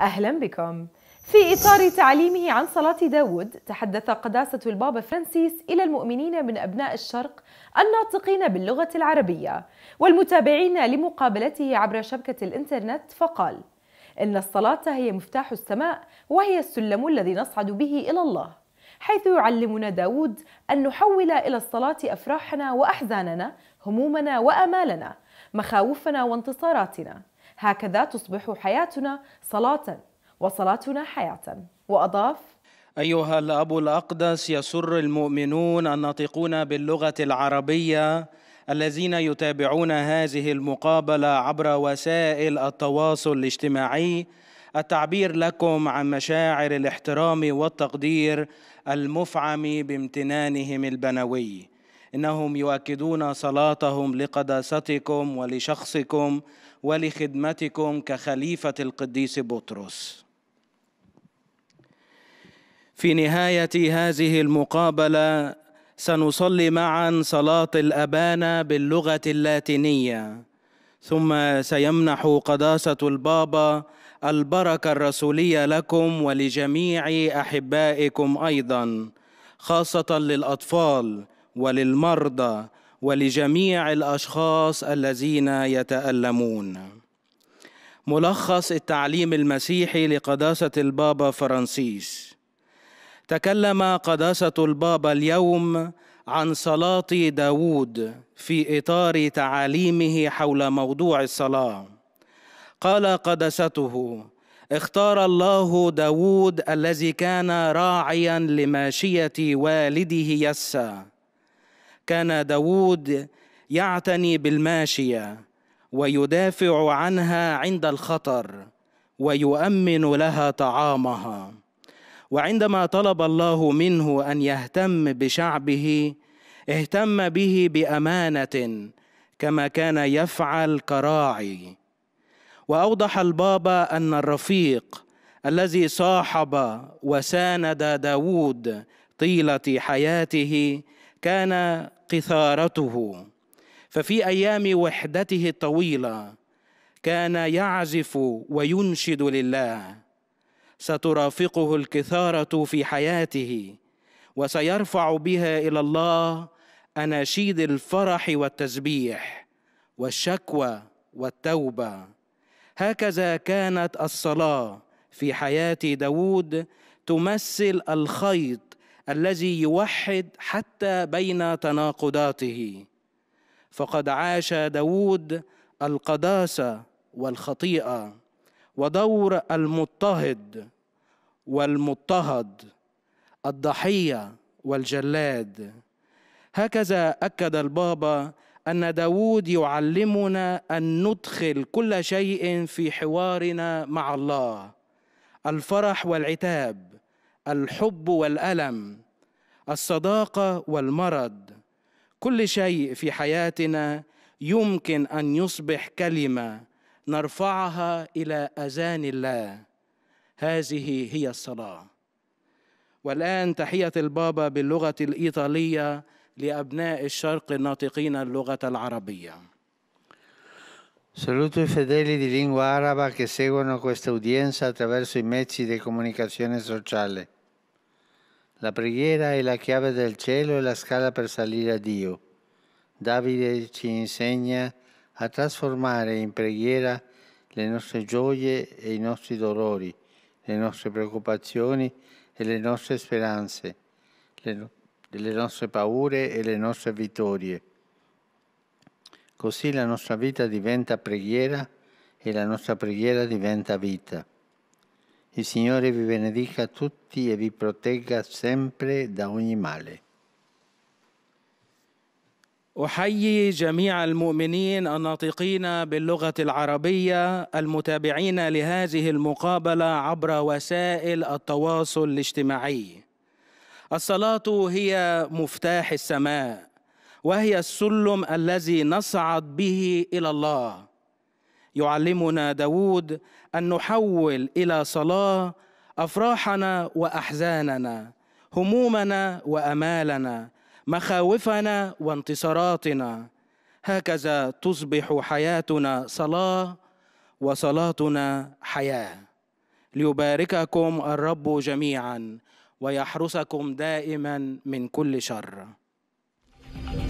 أهلا بكم في إطار تعليمه عن صلاة داود تحدث قداسة البابا فرانسيس إلى المؤمنين من أبناء الشرق الناطقين باللغة العربية والمتابعين لمقابلته عبر شبكة الإنترنت فقال إن الصلاة هي مفتاح السماء وهي السلم الذي نصعد به إلى الله حيث يعلمنا داود أن نحول إلى الصلاة أفراحنا وأحزاننا همومنا وأمالنا مخاوفنا وانتصاراتنا هكذا تصبح حياتنا صلاة وصلاتنا حياة وأضاف أيها الأب الأقدس يسر المؤمنون الناطقون باللغة العربية الذين يتابعون هذه المقابلة عبر وسائل التواصل الاجتماعي التعبير لكم عن مشاعر الاحترام والتقدير المفعم بامتنانهم البنوي إنهم يؤكدون صلاتهم لقداستكم ولشخصكم ولخدمتكم كخليفة القديس بطرس في نهاية هذه المقابلة سنصلي معا صلاة الأبانة باللغة اللاتينية ثم سيمنح قداسة البابا البركة الرسولية لكم ولجميع أحبائكم أيضا خاصة للأطفال وللمرضى ولجميع الاشخاص الذين يتالمون ملخص التعليم المسيحي لقداسه البابا فرانسيس تكلم قداسه البابا اليوم عن صلاه داوود في اطار تعاليمه حول موضوع الصلاه قال قدسته اختار الله داوود الذي كان راعيا لماشيه والده يسّا كان داوود يعتني بالماشيه ويدافع عنها عند الخطر ويؤمن لها طعامها وعندما طلب الله منه ان يهتم بشعبه اهتم به بامانه كما كان يفعل كراعي واوضح البابا ان الرفيق الذي صاحب وساند داوود طيله حياته كان قثارته ففي ايام وحدته الطويله كان يعزف وينشد لله سترافقه الكثاره في حياته وسيرفع بها الى الله اناشيد الفرح والتسبيح والشكوى والتوبه هكذا كانت الصلاه في حياه داود تمثل الخيط الذي يوحد حتى بين تناقضاته فقد عاش داود القداسه والخطيئه ودور المضطهد والمضطهد الضحيه والجلاد هكذا اكد البابا ان داود يعلمنا ان ندخل كل شيء في حوارنا مع الله الفرح والعتاب الحب والالم الصداقه والمرض كل شيء في حياتنا يمكن ان يصبح كلمه نرفعها الى اذان الله هذه هي الصلاه والان تحيه البابا باللغه الايطاليه لابناء الشرق الناطقين اللغه العربيه Saluto i fedeli di lingua araba che seguono questa udienza attraverso i mezzi di comunicazione sociale. La preghiera è la chiave del cielo e la scala per salire a Dio. Davide ci insegna a trasformare in preghiera le nostre gioie e i nostri dolori, le nostre preoccupazioni e le nostre speranze, le, le nostre paure e le nostre vittorie. Così la nostra vita diventa preghiera e la nostra preghiera diventa vita. Il Signore vi benedica tutti e vi protegga sempre da ogni male. احيي جميع المؤمنين الناطقين باللغه العربيه المتابعين لهذه المقابله عبر وسائل التواصل الاجتماعي الصلاه هي مفتاح السماء وهي السلم الذي نصعد به الى الله يعلمنا داود أن نحول إلى صلاة أفراحنا وأحزاننا همومنا وأمالنا مخاوفنا وانتصاراتنا هكذا تصبح حياتنا صلاة وصلاتنا حياة ليبارككم الرب جميعا ويحرسكم دائما من كل شر thank you